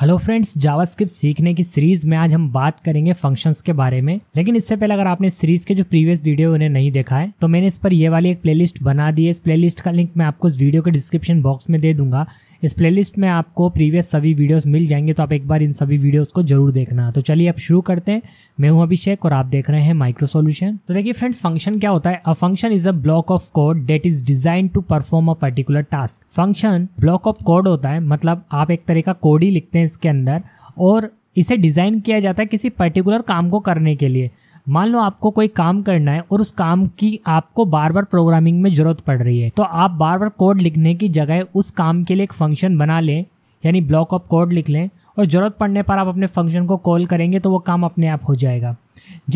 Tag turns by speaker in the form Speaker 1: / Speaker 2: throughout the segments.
Speaker 1: hello friends JavaScript सीखने की series में आज हम बात करेंगे फंक्शंस के बारे में लेकिन इससे पहले अगर आपने सीरीज के जो प्रीवियस वीडियो उन्हें नहीं देखा है तो मैंने इस पर ये वाली एक प्लेलिस्ट बना दी है इस प्लेलिस्ट का लिंक मैं आपको इस वीडियो के डिस्क्रिप्शन बॉक्स में दे दूंगा इस प्ले में आपको प्रीवियस सभी वीडियोज मिल जाएंगे तो आप एक बार इन सभी वीडियोज को जरूर देखना तो चलिए आप शुरू करते हैं मैं हूँ अभिषेक और आप देख रहे हैं माइक्रो सोल्यूशन तो देखिए फ्रेंड्स फंक्शन क्या होता है a function is a block of code that is design to perform a particular task function block of code होता है मतलब आप एक तरह का कोड ही लिखते हैं इसके अंदर और इसे डिज़ाइन किया जाता है किसी पर्टिकुलर काम को करने के लिए मान लो आपको कोई काम करना है और उस काम की आपको बार बार प्रोग्रामिंग में ज़रूरत पड़ रही है तो आप बार बार कोड लिखने की जगह उस काम के लिए एक फंक्शन बना लें यानी ब्लॉक ऑफ कोड लिख लें और ज़रूरत पड़ने पर आप अपने फंक्शन को कॉल करेंगे तो वो काम अपने आप हो जाएगा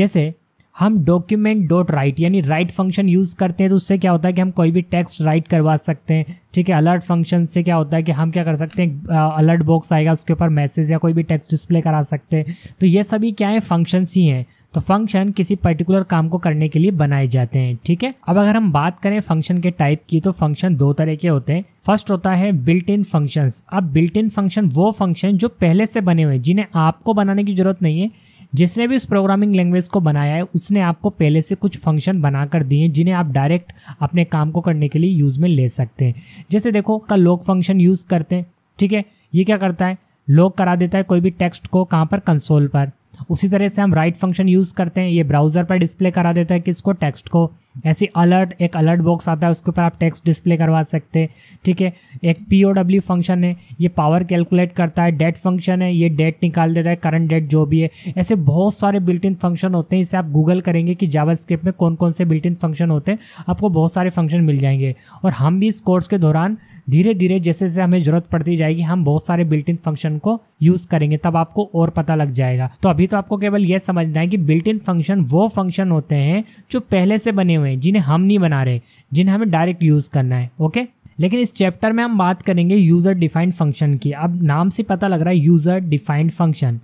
Speaker 1: जैसे हम डॉक्यूमेंट डॉट राइट यानी राइट फंक्शन यूज़ करते हैं तो उससे क्या होता है कि हम कोई भी टेक्स्ट राइट करवा सकते हैं ठीक है अलर्ट फंक्शन से क्या होता है कि हम क्या कर सकते हैं अलर्ट बॉक्स आएगा उसके ऊपर मैसेज या कोई भी टेक्स्ट डिस्प्ले करा सकते हैं तो ये सभी क्या है फंक्शंस ही हैं तो फंक्शन किसी पर्टिकुलर काम को करने के लिए बनाए जाते हैं ठीक है अब अगर हम बात करें फंक्शन के टाइप की तो फंक्शन दो तरह के होते हैं फर्स्ट होता है बिल्ट इन फंक्शन अब बिल्ट इन फंक्शन वो फंक्शन जो पहले से बने हुए हैं जिन्हें आपको बनाने की जरूरत नहीं है जिसने भी उस प्रोग्रामिंग लैंग्वेज को बनाया है उसने आपको पहले से कुछ फंक्शन बनाकर दिए हैं जिन्हें आप डायरेक्ट अपने काम को करने के लिए यूज़ में ले सकते हैं जैसे देखो का लोक फंक्शन यूज़ करते हैं ठीक है ये क्या करता है लोक करा देता है कोई भी टेक्स्ट को कहाँ पर कंसोल पर उसी तरह से हम राइट फंक्शन यूज़ करते हैं ये ब्राउज़र पर डिस्प्ले करा देता है किसको टेक्स्ट को ऐसे अलर्ट एक अलर्ट बॉक्स आता है उसके ऊपर आप टेक्स्ट डिस्प्ले करवा सकते हैं ठीक है एक पी ओ डब्ल्यू फंक्शन है ये पावर कैलकुलेट करता है डेट फंक्शन है ये डेट निकाल देता है करंट डेट जो भी है ऐसे बहुत सारे बिल्ट इन फंक्शन होते हैं इसे आप गूगल करेंगे कि जावा में कौन कौन से बिल्ट इन फंक्शन होते हैं आपको बहुत सारे फंक्शन मिल जाएंगे और हम भी इस कोर्स के दौरान धीरे धीरे जैसे जैसे हमें ज़रूरत पड़ती जाएगी हम बहुत सारे बिल्ट इन फंक्शन को यूज करेंगे तब आपको और पता लग जाएगा तो अभी तो आपको केवल यह समझना है कि बिल्ट इन फंक्शन वो फंक्शन होते हैं जो पहले से बने हुए हैं जिन्हें हम नहीं बना रहे जिन्हें हमें डायरेक्ट यूज करना है ओके लेकिन इस चैप्टर में हम बात करेंगे यूज़र डिफाइंड फंक्शन की अब नाम से पता लग रहा है यूज़र डिफाइंड फंक्शन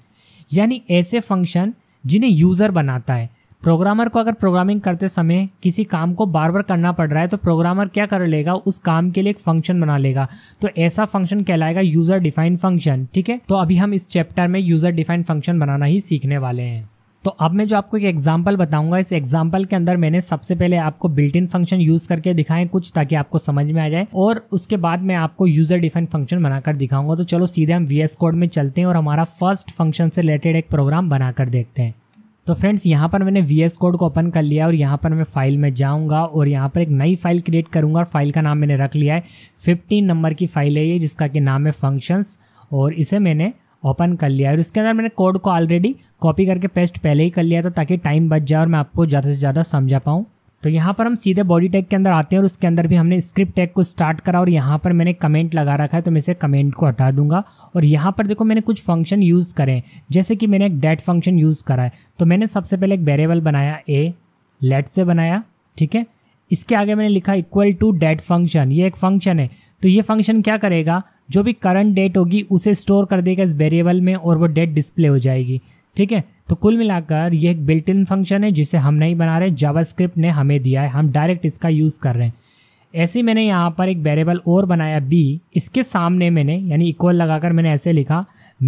Speaker 1: यानी ऐसे फंक्शन जिन्हें यूज़र बनाता है प्रोग्रामर को अगर प्रोग्रामिंग करते समय किसी काम को बार बार करना पड़ रहा है तो प्रोग्रामर क्या कर लेगा उस काम के लिए एक फंक्शन बना लेगा तो ऐसा फंक्शन कहलाएगा यूज़र डिफाइन फंक्शन ठीक है तो अभी हम इस चैप्टर में यूज़र डिफाइन फंक्शन बनाना ही सीखने वाले हैं तो अब मैं जो आपको एक एग्जाम्पल बताऊंगा इस एग्जाम्पल के अंदर मैंने सबसे पहले आपको बिल्ट इन फंक्शन यूज करके दिखाएं कुछ ताकि आपको समझ में आ जाए और उसके बाद मैं आपको यूजर डिफाइन फंक्शन बनाकर दिखाऊंगा तो चलो सीधे हम वी कोड में चलते हैं और हमारा फर्स्ट फंक्शन से रिलेटेड एक प्रोग्राम बनाकर देखते हैं तो फ्रेंड्स यहाँ पर मैंने वी एस कोड को ओपन कर लिया और यहाँ पर मैं फाइल में जाऊँगा और यहाँ पर एक नई फाइल क्रिएट करूँगा और फाइल का नाम मैंने रख लिया है फिफ्टीन नंबर की फाइल है ये जिसका कि नाम है फंक्शंस और इसे मैंने ओपन कर लिया और इसके अंदर मैंने कोड को ऑलरेडी कॉपी करके पेस्ट पहले ही कर लिया था ताकि टाइम बच जाए और मैं आपको ज़्यादा से ज़्यादा समझा पाऊँ तो यहाँ पर हम सीधे बॉडी टैग के अंदर आते हैं और उसके अंदर भी हमने स्क्रिप्ट टैग को स्टार्ट करा और यहाँ पर मैंने कमेंट लगा रखा है तो मैं इसे कमेंट को हटा दूंगा और यहाँ पर देखो मैंने कुछ फंक्शन यूज़ करें जैसे कि मैंने एक डेट फंक्शन यूज़ करा है तो मैंने सबसे पहले एक वेरिएबल बनाया ए लेट से बनाया ठीक है इसके आगे मैंने लिखा इक्वल टू डेट फंक्शन ये एक फंक्शन है तो ये फंक्शन क्या करेगा जो भी करंट डेट होगी उसे स्टोर कर देगा इस वेरिएबल में और वो डेट डिस्प्ले हो जाएगी ठीक है तो कुल मिलाकर ये एक बिल्ट इन फंक्शन है जिसे हम नहीं बना रहे जावास्क्रिप्ट ने हमें दिया है हम डायरेक्ट इसका यूज़ कर रहे हैं ऐसे मैंने यहाँ पर एक वेरिएबल और बनाया बी इसके सामने मैंने यानी इक्वल लगाकर मैंने ऐसे लिखा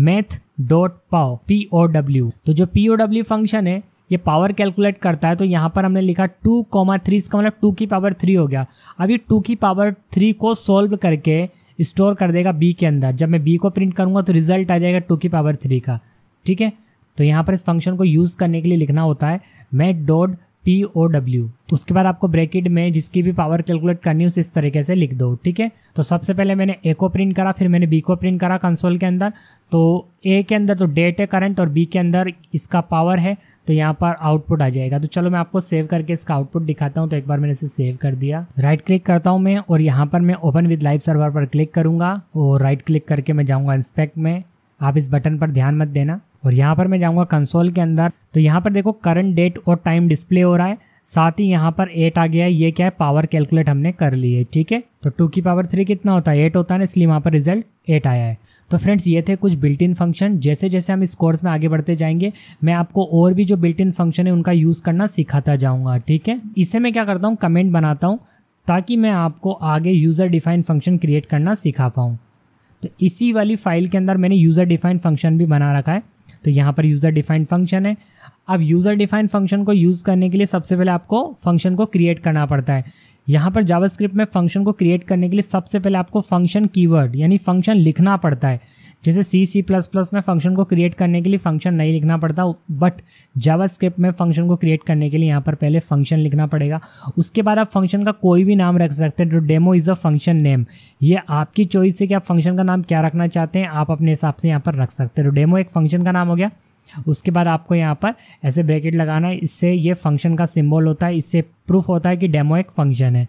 Speaker 1: math dot pow P O W तो जो पी ओ डब्ल्यू फंक्शन है ये पावर कैलकुलेट करता है तो यहाँ पर हमने लिखा टू कॉमा थ्री इसका मतलब टू की पावर थ्री हो गया अब ये टू की पावर थ्री को सोल्व करके स्टोर कर देगा बी के अंदर जब मैं बी को प्रिंट करूँगा तो रिजल्ट आ जाएगा टू की पावर थ्री का ठीक है तो यहाँ पर इस फंक्शन को यूज़ करने के लिए लिखना होता है math dot P O W तो उसके बाद आपको ब्रैकेट में जिसकी भी पावर कैलकुलेट करनी है उसे इस तरीके से लिख दो ठीक है तो सबसे पहले मैंने ए को प्रिंट करा फिर मैंने बी को प्रिंट करा कंसोल के अंदर तो ए के अंदर तो डेट है करंट और बी के अंदर इसका पावर है तो यहाँ पर आउटपुट आ जाएगा तो चलो मैं आपको सेव करके इसका आउटपुट दिखाता हूँ तो एक बार मैंने इसे सेव कर दिया राइट क्लिक करता हूँ मैं और यहाँ पर मैं ओपन विद लाइव सर्वर पर क्लिक करूँगा और राइट क्लिक करके मैं जाऊँगा इंस्पेक्ट में आप इस बटन पर ध्यान मत देना और यहाँ पर मैं जाऊँगा कंसोल के अंदर तो यहाँ पर देखो करंट डेट और टाइम डिस्प्ले हो रहा है साथ ही यहाँ पर एट आ गया है ये क्या है पावर कैलकुलेट हमने कर ली है ठीक है तो टू की पावर थ्री कितना होता है एट होता है ना इसलिए वहाँ पर रिजल्ट एट आया है तो फ्रेंड्स ये थे कुछ बिल्ट इन फंक्शन जैसे जैसे हम इस कोर्स में आगे बढ़ते जाएंगे मैं आपको और भी जो बिल्ट इन फंक्शन है उनका यूज़ करना सिखाता जाऊँगा ठीक है इससे मैं क्या करता हूँ कमेंट बनाता हूँ ताकि मैं आपको आगे यूज़र डिफाइन फंक्शन क्रिएट करना सिखा पाऊँ तो इसी वाली फाइल के अंदर मैंने यूज़र डिफाइंड फंक्शन भी बना रखा है तो यहाँ पर यूज़र डिफाइंड फंक्शन है अब यूज़र डिफाइंड फंक्शन को यूज़ करने के लिए सबसे पहले आपको फंक्शन को क्रिएट करना पड़ता है यहाँ पर जावास्क्रिप्ट में फंक्शन को क्रिएट करने के लिए सबसे पहले आपको फंक्शन कीवर्ड यानी फंक्शन लिखना पड़ता है जैसे सी सी प्लस प्लस में फंक्शन को क्रिएट करने के लिए फंक्शन नहीं लिखना पड़ता बट जावास्क्रिप्ट में फंक्शन को क्रिएट करने के लिए यहाँ पर पहले फंक्शन लिखना पड़ेगा उसके बाद आप फंक्शन का कोई भी नाम रख सकते हैं जो demo is a function name ये आपकी चॉइस है कि आप फंक्शन का नाम क्या रखना चाहते हैं आप अपने हिसाब से यहाँ पर रख सकते हैं तो डेमो एक फंक्शन का नाम हो गया उसके बाद आपको यहाँ पर ऐसे ब्रैकेट लगाना है इससे ये फंक्शन का सिंबल होता है इससे प्रूफ होता है कि डेमो एक फंक्शन है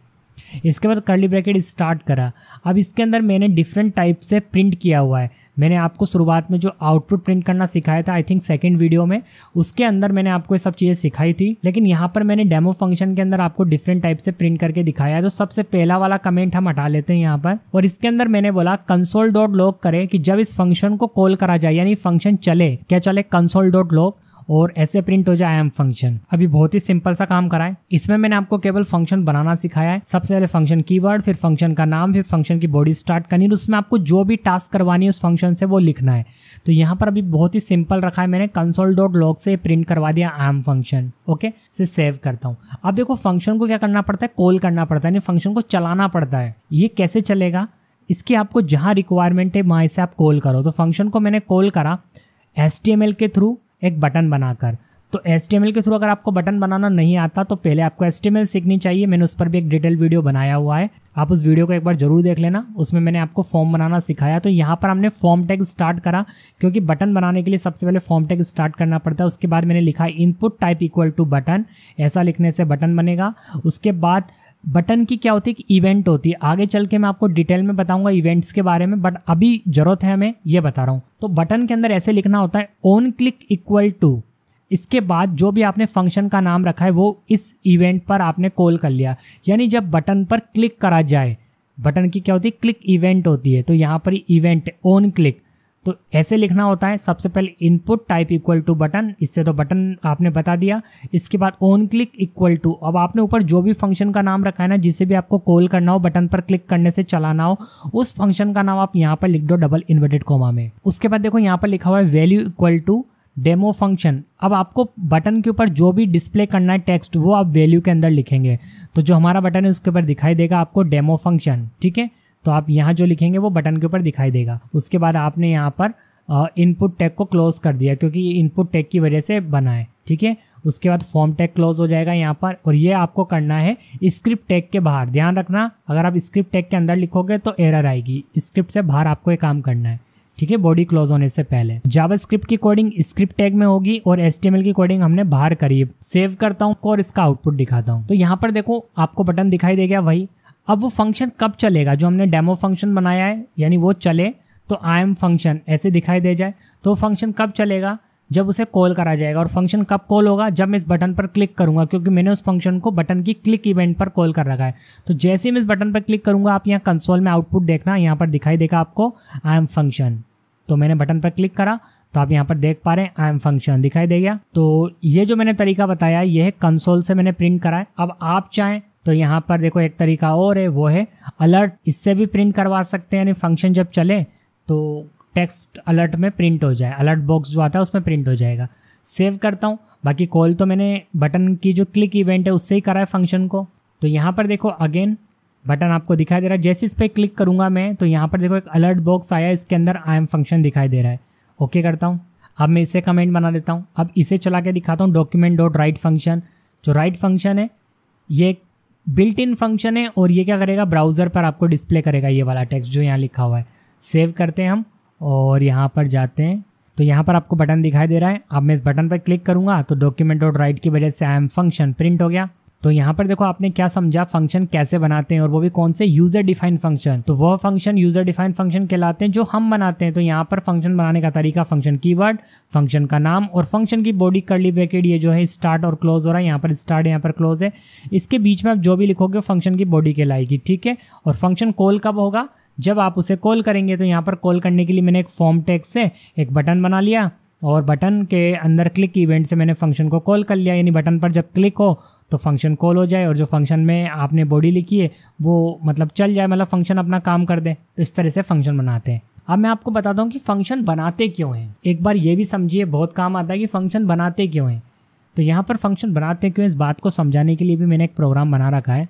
Speaker 1: इसके बाद कर्ली ब्रैकेट स्टार्ट करा अब इसके अंदर मैंने डिफरेंट टाइप से प्रिंट किया हुआ है मैंने आपको शुरुआत में जो आउटपुट प्रिंट करना सिखाया था आई थिंक सेकेंड वीडियो में उसके अंदर मैंने आपको ये सब चीज़ें सिखाई थी लेकिन यहाँ पर मैंने डेमो फंक्शन के अंदर आपको डिफरेंट टाइप से प्रिंट करके दिखाया है तो सबसे पहला वाला कमेंट हम हटा लेते हैं यहाँ पर और इसके अंदर मैंने बोला कंसोल डॉट लॉक करे कि जब इस फंक्शन को कॉल करा जाए यानी फंक्शन चले क्या चले कंसोल डॉट लॉग और ऐसे प्रिंट हो जाए आई एम फंक्शन अभी बहुत ही सिंपल सा काम है इसमें मैंने आपको केवल फंक्शन बनाना सिखाया है सबसे पहले फंक्शन कीवर्ड फिर फंक्शन का नाम फिर फंक्शन की बॉडी स्टार्ट करनी और उसमें आपको जो भी टास्क करवानी है उस फंक्शन से वो लिखना है तो यहाँ पर अभी बहुत ही सिंपल रखा है मैंने कंसोल डॉट लॉग से प्रिंट करवा दिया आई एम फंक्शन ओके से सेव करता हूँ अब देखो फंक्शन को क्या करना पड़ता है कॉल करना पड़ता है यानी फंक्शन को चलाना पड़ता है ये कैसे चलेगा इसकी आपको जहाँ रिक्वायरमेंट है वहाँ इसे आप कॉल करो तो फंक्शन को मैंने कॉल करा एस के थ्रू एक बटन बनाकर तो एस के थ्रू अगर आपको बटन बनाना नहीं आता तो पहले आपको एस सीखनी चाहिए मैंने उस पर भी एक डिटेल वीडियो बनाया हुआ है आप उस वीडियो को एक बार जरूर देख लेना उसमें मैंने आपको फॉर्म बनाना सिखाया तो यहाँ पर हमने फॉर्म टैग स्टार्ट करा क्योंकि बटन बनाने के लिए सबसे पहले फॉर्म टैग स्टार्ट करना पड़ता है उसके बाद मैंने लिखा input type equal to button ऐसा लिखने से बटन बनेगा उसके बाद बटन की क्या होती है कि इवेंट होती है आगे चल के मैं आपको डिटेल में बताऊंगा इवेंट्स के बारे में बट अभी जरूरत है हमें यह बता रहा हूँ तो बटन के अंदर ऐसे लिखना होता है ओन क्लिक इक्वल टू इसके बाद जो भी आपने फंक्शन का नाम रखा है वो इस इवेंट पर आपने कॉल कर लिया यानी जब बटन पर क्लिक करा जाए बटन की क्या होती है क्लिक इवेंट होती है तो यहाँ पर इवेंट ऑन क्लिक तो ऐसे लिखना होता है सबसे पहले input type equal to button इससे तो बटन आपने बता दिया इसके बाद ऑन क्लिक इक्वल टू अब आपने ऊपर जो भी फंक्शन का नाम रखा है ना जिसे भी आपको कॉल करना हो बटन पर क्लिक करने से चलाना हो उस फंक्शन का नाम आप यहाँ पर लिख दो डबल इन्वर्टेड कोमा में उसके बाद देखो यहाँ पर लिखा हुआ है value equal to demo function अब आपको बटन के ऊपर जो भी डिस्प्ले करना है टेक्स्ट वो आप वैल्यू के अंदर लिखेंगे तो जो हमारा बटन है उसके ऊपर दिखाई देगा आपको डेमो फंक्शन ठीक है तो आप यहाँ जो लिखेंगे वो बटन के ऊपर दिखाई देगा उसके बाद आपने यहाँ पर इनपुट टैग को क्लोज कर दिया क्योंकि ये इनपुट टैग की वजह से बना है ठीक है उसके बाद फॉर्म टैग क्लोज हो जाएगा यहाँ पर और ये आपको करना है स्क्रिप्ट टैग के बाहर ध्यान रखना अगर आप स्क्रिप्ट टैग के अंदर लिखोगे तो एरर आएगी स्क्रिप्ट से बाहर आपको ये काम करना है ठीक है बॉडी क्लोज होने से पहले जावा की कोडिंग स्क्रिप्ट टैग में होगी और एस की कोडिंग हमने बाहर करी सेव करता हूँ और इसका आउटपुट दिखाता हूँ तो यहाँ पर देखो आपको बटन दिखाई देगा वही अब वो फंक्शन कब चलेगा जो हमने डेमो फंक्शन बनाया है यानी वो चले तो आई एम फंक्शन ऐसे दिखाई दे जाए तो फंक्शन कब चलेगा जब उसे कॉल करा जाएगा और फंक्शन कब कॉल होगा जब मैं इस बटन पर क्लिक करूंगा क्योंकि मैंने उस फंक्शन को बटन की क्लिक इवेंट पर कॉल कर रखा है तो जैसे ही मैं इस बटन पर क्लिक करूंगा आप यहाँ कंसोल में आउटपुट देखना यहाँ पर दिखाई देगा आपको आई एम फंक्शन तो मैंने बटन पर क्लिक करा तो आप यहाँ पर देख पा रहे हैं आई एम फंक्शन दिखाई दे गया तो ये जो मैंने तरीका बताया ये है कंसोल से मैंने प्रिंट करा है अब आप चाहें तो यहाँ पर देखो एक तरीका और है वो है अलर्ट इससे भी प्रिंट करवा सकते हैं यानी फंक्शन जब चले तो टेक्स्ट अलर्ट में प्रिंट हो जाए अलर्ट बॉक्स जो आता है उसमें प्रिंट हो जाएगा सेव करता हूँ बाकी कॉल तो मैंने बटन की जो क्लिक इवेंट है उससे ही करा है फंक्शन को तो यहाँ पर देखो अगेन बटन आपको दिखाई दे रहा है जैसे इस पर क्लिक करूँगा मैं तो यहाँ पर देखो एक अलर्ट बॉक्स आया इसके अंदर आई एम फंक्शन दिखाई दे रहा है ओके करता हूँ अब मैं इसे कमेंट बना देता हूँ अब इसे चला के दिखाता हूँ डॉक्यूमेंट डॉट राइट फंक्शन जो राइट फंक्शन है ये बिल्ट इन फंक्शन है और ये क्या करेगा ब्राउज़र पर आपको डिस्प्ले करेगा ये वाला टेक्स्ट जो यहाँ लिखा हुआ है सेव करते हैं हम और यहाँ पर जाते हैं तो यहाँ पर आपको बटन दिखाई दे रहा है अब मैं इस बटन पर क्लिक करूँगा तो डॉक्यूमेंट डॉट राइट की वजह से आई एम फंक्शन प्रिंट हो गया तो यहाँ पर देखो आपने क्या समझा फंक्शन कैसे बनाते हैं और वो भी कौन से यूजर डिफाइन फंक्शन तो वह फंक्शन यूजर डिफाइन फंक्शन कहलाते हैं जो हम बनाते हैं तो यहाँ पर फंक्शन बनाने का तरीका फंक्शन कीवर्ड फंक्शन का नाम और फंक्शन की बॉडी ली ब्रैकेट ये जो है स्टार्ट और क्लोज हो रहा है यहाँ पर स्टार्ट यहाँ पर क्लोज है इसके बीच में आप जो भी लिखोगे फंक्शन की बॉडी कहलाएगी ठीक है और फंक्शन कॉल कब होगा जब आप उसे कॉल करेंगे तो यहाँ पर कॉल करने के लिए मैंने एक फॉर्म टैक्स से एक बटन बना लिया और बटन के अंदर क्लिक इवेंट से मैंने फंक्शन को कॉल कर लिया यानी बटन पर जब क्लिक हो तो फंक्शन कॉल हो जाए और जो फंक्शन में आपने बॉडी लिखी है वो मतलब चल जाए मतलब फंक्शन अपना काम कर दे तो इस तरह से फंक्शन बनाते हैं अब मैं आपको बताता हूँ कि फंक्शन बनाते क्यों हैं एक बार ये भी समझिए बहुत काम आता है कि फंक्शन बनाते क्यों हैं तो यहाँ पर फंक्शन बनाते क्यों इस बात को समझाने के लिए भी मैंने एक प्रोग्राम बना रखा है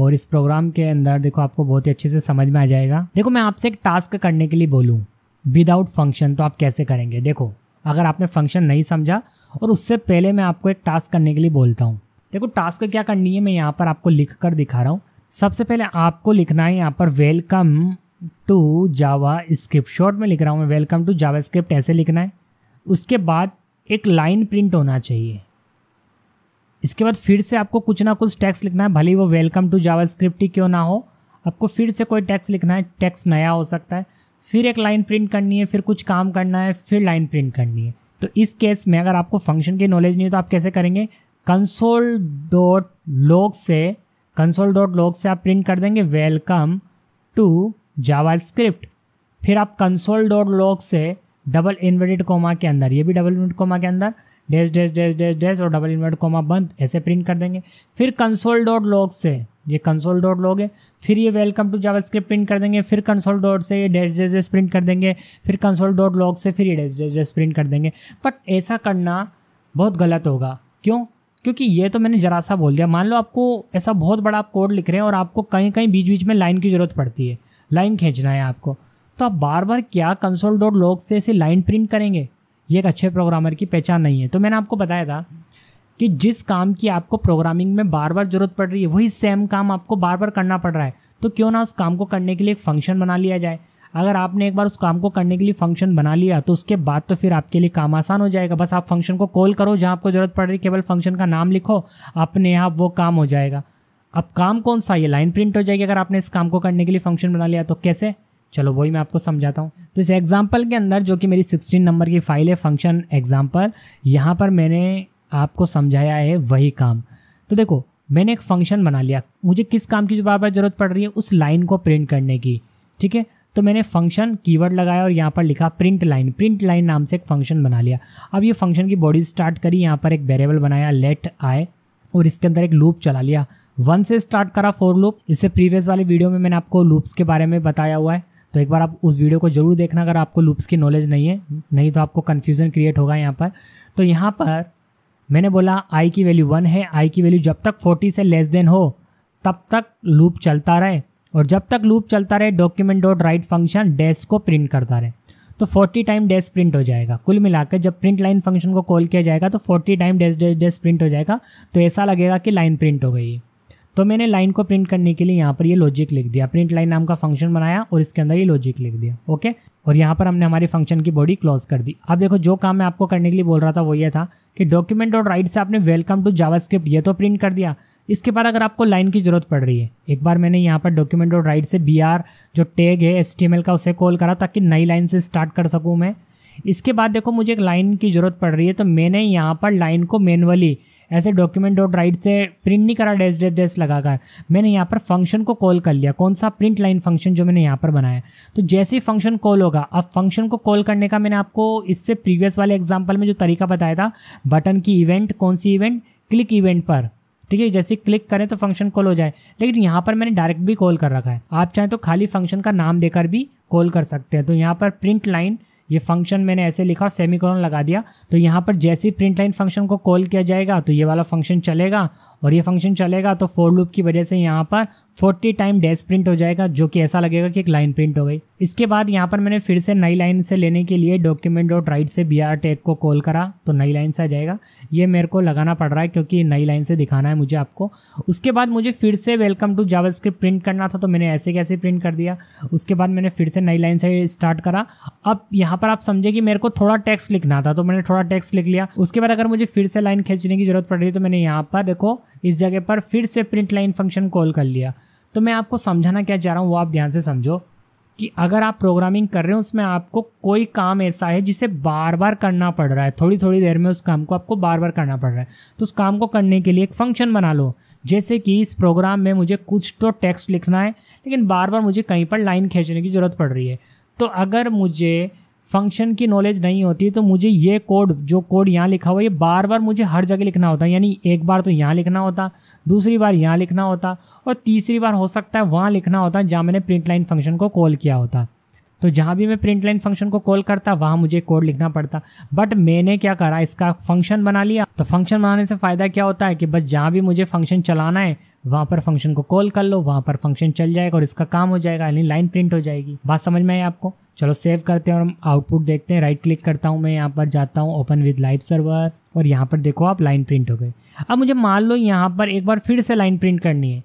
Speaker 1: और इस प्रोग्राम के अंदर देखो आपको बहुत ही अच्छे से समझ में आ जाएगा देखो मैं आपसे एक टास्क करने के लिए बोलूँ विदाउट फंक्शन तो आप कैसे करेंगे देखो अगर आपने फंक्शन नहीं समझा और उससे पहले मैं आपको एक टास्क करने के लिए बोलता हूँ देखो टास्क क्या करनी है मैं यहाँ पर आपको लिख कर दिखा रहा हूँ सबसे पहले आपको लिखना है यहाँ पर welcome to JavaScript short में लिख रहा हूँ मैं वेलकम टू जावा स्क्रिप्ट ऐसे लिखना है उसके बाद एक लाइन प्रिंट होना चाहिए इसके बाद फिर से आपको कुछ ना कुछ टैक्स लिखना है भले वो वेलकम टू जावा स्क्रिप्ट ही क्यों ना हो आपको फिर से कोई टैक्स लिखना है टैक्स नया हो सकता है फिर एक लाइन प्रिंट करनी है फिर कुछ काम करना है फिर लाइन प्रिंट करनी है तो इस केस में अगर आपको फंक्शन की नॉलेज नहीं है तो आप कैसे करेंगे कंसोल डॉट लॉग से कंसोल डॉट लॉग से आप प्रिंट कर देंगे वेलकम टू जावा स्क्रिप्ट फिर आप कंसोल डॉट लॉग से डबल इन्वर्टेड कोमा के अंदर ये भी डबल इन्वर्टेड कोमा के अंदर dash dash dash dash dash और डबल इन्वर्ट कोमा बंद ऐसे प्रिंट कर देंगे फिर कंसोल डॉट लॉग से ये कंसोल डॉट लॉग है फिर ये welcome to JavaScript print कर देंगे फिर कंसोल डॉट से ये डैश डैश डैश प्रिंट कर देंगे फिर कंसोल डॉट लॉग से फिर ये डैश डैश डैश प्रिंट कर देंगे बट ऐसा करना बहुत गलत होगा क्यों क्योंकि ये तो मैंने जरा सा बोल दिया मान लो आपको ऐसा बहुत बड़ा आप कोड लिख रहे हैं और आपको कहीं कहीं बीच बीच में लाइन की ज़रूरत पड़ती है लाइन खींचना है आपको तो आप बार बार क्या कंसोल डॉट लॉग से ऐसे लाइन प्रिंट करेंगे ये एक अच्छे प्रोग्रामर की पहचान नहीं है तो मैंने आपको बताया था कि जिस काम की आपको प्रोग्रामिंग में बार बार ज़रूरत पड़ रही है वही सेम काम आपको बार बार करना पड़ रहा है तो क्यों ना उस काम को करने के लिए एक फंक्शन बना लिया जाए अगर आपने एक बार उस काम को करने के लिए फंक्शन बना लिया तो उसके बाद तो फिर आपके लिए काम आसान हो जाएगा बस आप फंक्शन को कॉल करो जहाँ आपको ज़रूरत पड़ रही केवल फंक्शन का नाम लिखो अपने आप वो काम हो जाएगा अब काम कौन सा ये लाइन प्रिंट हो जाएगी अगर आपने इस काम को करने के लिए फंक्शन बना लिया तो कैसे चलो वही मैं आपको समझाता हूँ तो इस एग्जाम्पल के अंदर जो कि मेरी सिक्सटीन नंबर की फाइल है फंक्शन एग्जाम्पल यहाँ पर मैंने आपको समझाया है वही काम तो देखो मैंने एक फंक्शन बना लिया मुझे किस काम की बार बार ज़रूरत पड़ रही है उस लाइन को प्रिंट करने की ठीक है तो मैंने फंक्शन कीवर्ड लगाया और यहाँ पर लिखा प्रिंट लाइन प्रिंट लाइन नाम से एक फंक्शन बना लिया अब ये फंक्शन की बॉडी स्टार्ट करी यहाँ पर एक वेरिएबल बनाया लेट आए और इसके अंदर एक लूप चला लिया वन से स्टार्ट करा फोर लूप इससे प्रीवियस वाले वीडियो में मैंने आपको लूप्स के बारे में बताया हुआ है तो एक बार आप उस वीडियो को जरूर देखना अगर आपको लूप्स की नॉलेज नहीं है नहीं तो आपको कन्फ्यूज़न क्रिएट होगा यहाँ पर तो यहाँ पर मैंने बोला आई की वैल्यू वन है आई की वैल्यू जब तक फोर्टी से लेस देन हो तब तक लूप चलता रहे और जब तक लूप चलता रहे document dot write function dash को प्रिंट करता रहे तो 40 टाइम डैश प्रिंट हो जाएगा कुल मिलाकर जब प्रिंट लाइन फंक्शन को कॉल किया जाएगा तो 40 time dash dash dash print हो जाएगा तो ऐसा लगेगा कि लाइन प्रिंट हो गई तो मैंने लाइन को प्रिंट करने के लिए यहाँ पर ये लॉजिक लिख दिया प्रिंट लाइन नाम का फंक्शन बनाया और इसके अंदर ये लॉजिक लिख दिया ओके और यहाँ पर हमने हमारे फंक्शन की बॉडी क्लोज कर दी अब देखो जो काम मैं आपको करने के लिए बोल रहा था वो ये था कि डॉक्यूमेंट और राइट से आपने वेलकम टू जावास्क्रिप्ट ये तो प्रिंट कर दिया इसके बाद अगर आपको लाइन की ज़रूरत पड़ रही है एक बार मैंने यहाँ पर डॉक्यूमेंट और राइट से बी जो टैग है एस का उसे कॉल करा ताकि नई लाइन से स्टार्ट कर सकूँ मैं इसके बाद देखो मुझे एक लाइन की ज़रूरत पड़ रही है तो मैंने यहाँ पर लाइन को मैनुअली ऐसे डॉक्यूमेंट डॉट राइट से प्रिंट नहीं करा डैश डेस्क डैश लगाकर मैंने यहाँ पर फंक्शन को कॉल कर लिया कौन सा प्रिंट लाइन फंक्शन जो मैंने यहाँ पर बनाया तो जैसे ही फंक्शन कॉल होगा अब फंक्शन को कॉल करने का मैंने आपको इससे प्रीवियस वाले एग्जाम्पल में जो तरीका बताया था बटन की इवेंट कौन सी इवेंट क्लिक इवेंट पर ठीक है जैसे क्लिक करें तो फंक्शन कॉल हो जाए लेकिन यहाँ पर मैंने डायरेक्ट भी कॉल कर रखा है आप चाहें तो खाली फंक्शन का नाम देकर भी कॉल कर सकते हैं तो यहाँ पर प्रिंट लाइन ये फंक्शन मैंने ऐसे लिखा और सेमी लगा दिया तो यहाँ पर जैसे ही प्रिंट लाइन फंक्शन को कॉल किया जाएगा तो ये वाला फंक्शन चलेगा और ये फंक्शन चलेगा तो फोर लूप की वजह से यहाँ पर 40 टाइम डैश प्रिंट हो जाएगा जो कि ऐसा लगेगा कि एक लाइन प्रिंट हो गई इसके बाद यहाँ पर मैंने फिर से नई लाइन से लेने के लिए डॉक्यूमेंट डॉट राइट से बी आर टैग को कॉल करा तो नई लाइन से आ जाएगा ये मेरे को लगाना पड़ रहा है क्योंकि नई लाइन से दिखाना है मुझे आपको उसके बाद मुझे फिर से वेलकम टू जावा प्रिंट करना था तो मैंने ऐसे कैसे प्रिंट कर दिया उसके बाद मैंने फिर से नई लाइन से स्टार्ट करा अब यहाँ पर आप समझे कि मेरे को थोड़ा टेक्स्ट लिखना था तो मैंने थोड़ा टेक्स्ट लिख लिया उसके बाद अगर मुझे फिर से लाइन खींचने की जरूरत पड़ रही है तो मैंने यहाँ पर देखो इस जगह पर फिर से प्रिंट लाइन फंक्शन कॉल कर लिया तो मैं आपको समझाना क्या चाह रहा हूँ वो आप ध्यान से समझो कि अगर आप प्रोग्रामिंग कर रहे हो उसमें आपको कोई काम ऐसा है जिसे बार बार करना पड़ रहा है थोड़ी थोड़ी देर में उस काम को आपको बार बार करना पड़ रहा है तो उस काम को करने के लिए एक फंक्शन बना लो जैसे कि इस प्रोग्राम में मुझे कुछ तो टेक्स्ट लिखना है लेकिन बार बार मुझे कहीं पर लाइन खींचने की ज़रूरत पड़ रही है तो अगर मुझे फंक्शन की नॉलेज नहीं होती तो मुझे ये कोड जो कोड यहाँ लिखा हुआ ये बार बार मुझे हर जगह लिखना होता है यानी एक बार तो यहाँ लिखना होता दूसरी बार यहाँ लिखना होता और तीसरी बार हो सकता है वहाँ लिखना होता जहाँ मैंने प्रिंट लाइन फंक्शन को कॉल किया होता तो जहाँ भी मैं प्रिंट लाइन फंक्शन को कॉल करता वहाँ मुझे कोड लिखना पड़ता बट मैंने क्या करा इसका फंक्शन बना लिया तो फंक्शन बनाने से फ़ायदा क्या होता है कि बस जहाँ भी मुझे फंक्शन चलाना है वहाँ पर फंक्शन को कॉल कर लो वहाँ पर फंक्शन चल जाएगा और इसका काम हो जाएगा यानी लाइन प्रिंट हो जाएगी बात समझ में आई आपको चलो सेव करते हैं और आउटपुट देखते हैं राइट क्लिक करता हूँ मैं यहाँ पर जाता हूँ ओपन विद लाइव सर्वर और यहाँ पर देखो आप लाइन प्रिंट हो गए अब मुझे मान लो यहाँ पर एक बार फिर से लाइन प्रिंट करनी है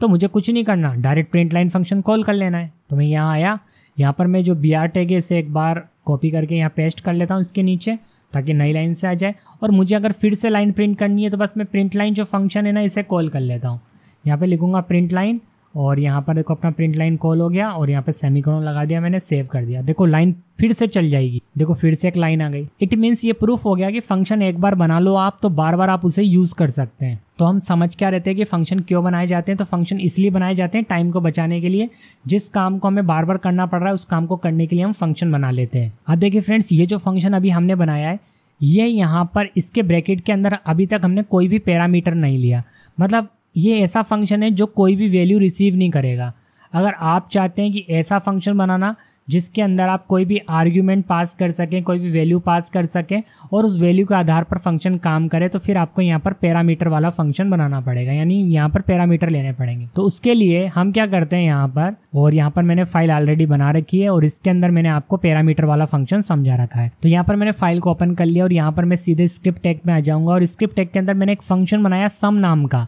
Speaker 1: तो मुझे कुछ नहीं करना direct print line function call कर लेना है तो मैं यहाँ आया यहाँ पर मैं जो बी आर टैग है इसे एक बार कॉपी करके यहाँ पेस्ट कर लेता हूँ इसके नीचे ताकि नई लाइन से आ जाए और मुझे अगर फिर से लाइन प्रिंट करनी है तो बस मैं प्रिंट लाइन जो फंक्शन है ना इसे कॉल कर लेता हूँ यहाँ पे लिखूँगा प्रिंट लाइन और यहाँ पर देखो अपना प्रिंट लाइन कॉल हो गया और यहाँ पे सेमीकोलन लगा दिया मैंने सेव कर दिया देखो लाइन फिर से चल जाएगी देखो फिर से एक लाइन आ गई इट मीन्स ये प्रूफ हो गया कि फंक्शन एक बार बना लो आप तो बार बार आप उसे यूज कर सकते हैं तो हम समझ क्या रहते हैं कि फंक्शन क्यों बनाए जाते हैं तो फंक्शन इसलिए बनाए जाते हैं टाइम को बचाने के लिए जिस काम को हमें बार बार करना पड़ रहा है उस काम को करने के लिए हम फंक्शन बना लेते हैं अब देखिए फ्रेंड्स ये जो फंक्शन अभी हमने बनाया है ये यहाँ पर इसके ब्रैकेट के अंदर अभी तक हमने कोई भी पैरामीटर नहीं लिया मतलब ये ऐसा फंक्शन है जो कोई भी वैल्यू रिसीव नहीं करेगा अगर आप चाहते हैं कि ऐसा फंक्शन बनाना जिसके अंदर आप कोई भी आर्ग्यूमेंट पास कर सकें कोई भी वैल्यू पास कर सकें और उस वैल्यू के आधार पर फंक्शन काम करे तो फिर आपको यहाँ पर पैरामीटर वाला फंक्शन बनाना पड़ेगा यानी यहाँ पर पैरामीटर लेने पड़ेंगे तो उसके लिए हम क्या करते हैं यहाँ पर और यहाँ पर मैंने फाइल ऑलरेडी बना रखी है और इसके अंदर मैंने आपको पैरामीटर वाला फंक्शन समझा रखा है तो यहाँ पर मैंने फाइल को ओपन कर लिया और यहाँ पर मैं सीधे स्क्रिप्ट टैग में आ जाऊँगा और स्क्रिप्ट टैग के अंदर मैंने एक फंक्शन बनाया सम नाम का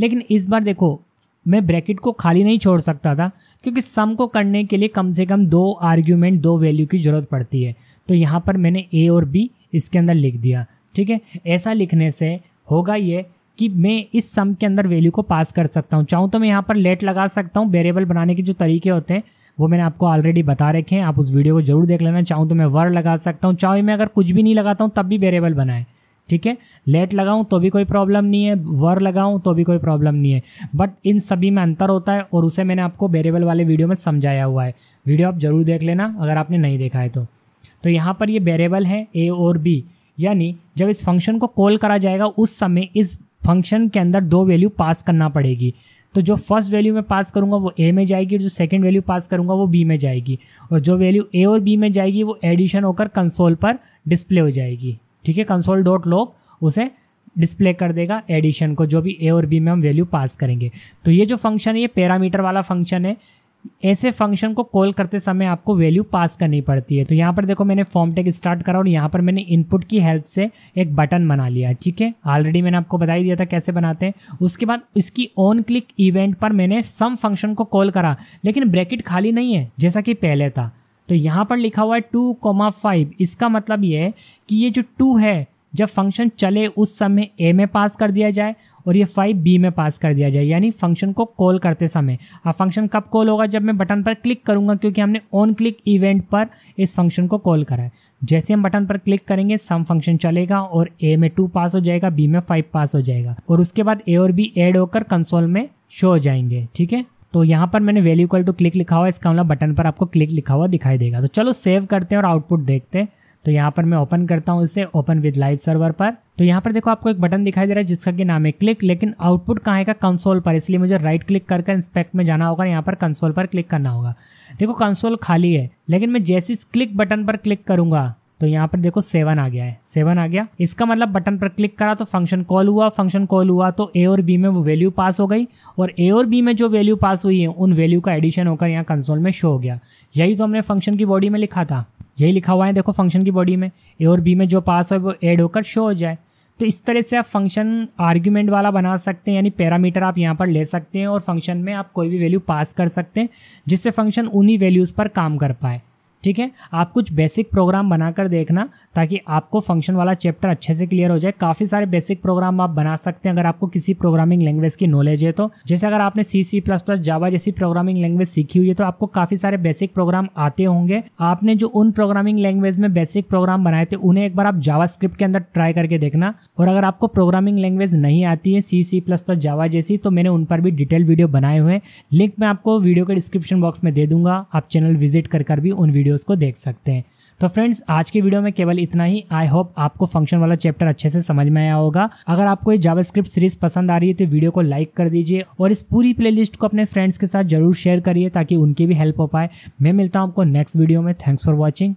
Speaker 1: लेकिन इस बार देखो मैं ब्रैकेट को खाली नहीं छोड़ सकता था क्योंकि सम को करने के लिए कम से कम दो आर्ग्यूमेंट दो वैल्यू की ज़रूरत पड़ती है तो यहाँ पर मैंने ए और बी इसके अंदर लिख दिया ठीक है ऐसा लिखने से होगा ये कि मैं इस सम के अंदर वैल्यू को पास कर सकता हूँ चाहूँ तो मैं यहाँ पर लेट लगा सकता हूँ वेरिएबल बनाने के जो तरीके होते हैं वो मैंने आपको ऑलरेडी बता रखे हैं आप उस वीडियो को जरूर देख लेना चाहूँ तो मैं वर लगा सकता हूँ चाहे मैं अगर कुछ भी नहीं लगाता हूँ तब भी वेरिएबल बनाएं ठीक है लेट लगाऊं तो भी कोई प्रॉब्लम नहीं है वर लगाऊं तो भी कोई प्रॉब्लम नहीं है बट इन सभी में अंतर होता है और उसे मैंने आपको वेरिएबल वाले वीडियो में समझाया हुआ है वीडियो आप ज़रूर देख लेना अगर आपने नहीं देखा है तो तो यहाँ पर ये वेरिएबल है ए और बी यानी जब इस फंक्शन को कॉल करा जाएगा उस समय इस फंक्शन के अंदर दो वैल्यू पास करना पड़ेगी तो जो फर्स्ट वैल्यू मैं पास करूँगा वो ए में जाएगी और जो सेकंड वैल्यू पास करूँगा वो बी में जाएगी और जो वैल्यू ए और बी में जाएगी वो एडिशन होकर कंसोल पर डिस्प्ले हो जाएगी ठीक है कंसोल डॉट लॉग उसे डिस्प्ले कर देगा एडिशन को जो भी ए और बी में हम वैल्यू पास करेंगे तो ये जो फंक्शन है ये पैरामीटर वाला फंक्शन है ऐसे फंक्शन को कॉल करते समय आपको वैल्यू पास करनी पड़ती है तो यहाँ पर देखो मैंने फॉर्म टेक स्टार्ट करा और यहाँ पर मैंने इनपुट की हेल्प से एक बटन बना लिया ठीक है ऑलरेडी मैंने आपको बताई दिया था कैसे बनाते हैं उसके बाद इसकी ऑन क्लिक इवेंट पर मैंने सम फंक्शन को कॉल करा लेकिन ब्रैकेट खाली नहीं है जैसा कि पहले था तो यहाँ पर लिखा हुआ है टू कोमा फाइव इसका मतलब ये है कि ये जो टू है जब फंक्शन चले उस समय ए में पास कर दिया जाए और ये फाइव बी में पास कर दिया जाए यानी फंक्शन को कॉल करते समय अब फंक्शन कब कॉल होगा जब मैं बटन पर क्लिक करूंगा क्योंकि हमने ऑन क्लिक इवेंट पर इस फंक्शन को कॉल करा है जैसे हम बटन पर क्लिक करेंगे सम फंक्शन चलेगा और ए में टू पास हो जाएगा बी में फाइव पास हो जाएगा और उसके बाद ए और बी एड होकर कंसोल में शो हो जाएंगे ठीक है तो यहाँ पर मैंने वैल्यू इक्वल टू क्लिक लिखा हुआ इसका मतलब बटन पर आपको क्लिक लिखा हुआ दिखाई देगा तो चलो सेव करते हैं और आउटपुट देखते हैं तो यहाँ पर मैं ओपन करता हूँ इसे ओपन विद लाइव सर्वर पर तो यहाँ पर देखो आपको एक बटन दिखाई दे रहा है जिसका कि नाम है क्लिक लेकिन आउटपुट कहाँ का कंसोल पर इसलिए मुझे राइट क्लिक कर इंस्पेक्ट में जाना होगा यहाँ पर कंसोल पर क्लिक करना होगा देखो कंसोल खाली है लेकिन मैं जैसे इस क्लिक बटन पर क्लिक करूंगा तो यहाँ पर देखो सेवन आ गया है सेवन आ गया इसका मतलब बटन पर क्लिक करा तो फंक्शन कॉल हुआ फंक्शन कॉल हुआ तो ए और बी में वो वैल्यू पास हो गई और ए और बी में जो वैल्यू पास हुई है उन वैल्यू का एडिशन होकर यहाँ कंसोल में शो हो गया यही तो हमने फंक्शन की बॉडी में लिखा था यही लिखा हुआ है देखो फंक्शन की बॉडी में ए और बी में जो पास हो वो एड होकर शो हो जाए तो इस तरह से आप फंक्शन आर्ग्यूमेंट वाला बना सकते हैं यानी पैरामीटर आप यहाँ पर ले सकते हैं और फंक्शन में आप कोई भी वैल्यू पास कर सकते हैं जिससे फंक्शन उन्हीं वैल्यूज़ पर काम कर पाए ठीक है आप कुछ बेसिक प्रोग्राम बनाकर देखना ताकि आपको फंक्शन वाला चैप्टर अच्छे से क्लियर हो जाए काफ़ी सारे बेसिक प्रोग्राम आप बना सकते हैं अगर आपको किसी प्रोग्रामिंग लैंग्वेज की नॉलेज है तो जैसे अगर आपने सी सी प्लस प्लस जावा जैसी प्रोग्रामिंग लैंग्वेज सीखी हुई है तो आपको काफ़ी सारे बेसिक प्रोग्राम आते होंगे आपने जो उन प्रोग्रामिंग लैंग्वेज में बेसिक प्रोग्राम बनाए थे उन्हें एक बार आप जावा के अंदर ट्राई करके देखना और अगर आपको प्रोग्रामिंग लैंग्वेज नहीं आती है सी सी प्लस प्लस जावा जैसी तो मैंने उन पर भी डिटेल वीडियो बनाए हुए हैं लिंक मैं आपको वीडियो के डिस्क्रिप्शन बॉक्स में दे दूंगा आप चैनल विजिट कर कर भी उन वीडियो वीडियोस को देख सकते हैं तो फ्रेंड्स आज के वीडियो में केवल इतना ही आई होप आपको फंक्शन वाला चैप्टर अच्छे से समझ में आया होगा अगर आपको ये जावास्क्रिप्ट सीरीज पसंद आ रही है तो वीडियो को लाइक कर दीजिए और इस पूरी प्लेलिस्ट को अपने फ्रेंड्स के साथ जरूर शेयर करिए ताकि उनकी भी हेल्प हो पाए मैं मिलता हूँ आपको नेक्स्ट वीडियो में थैंक्स फॉर वॉचिंग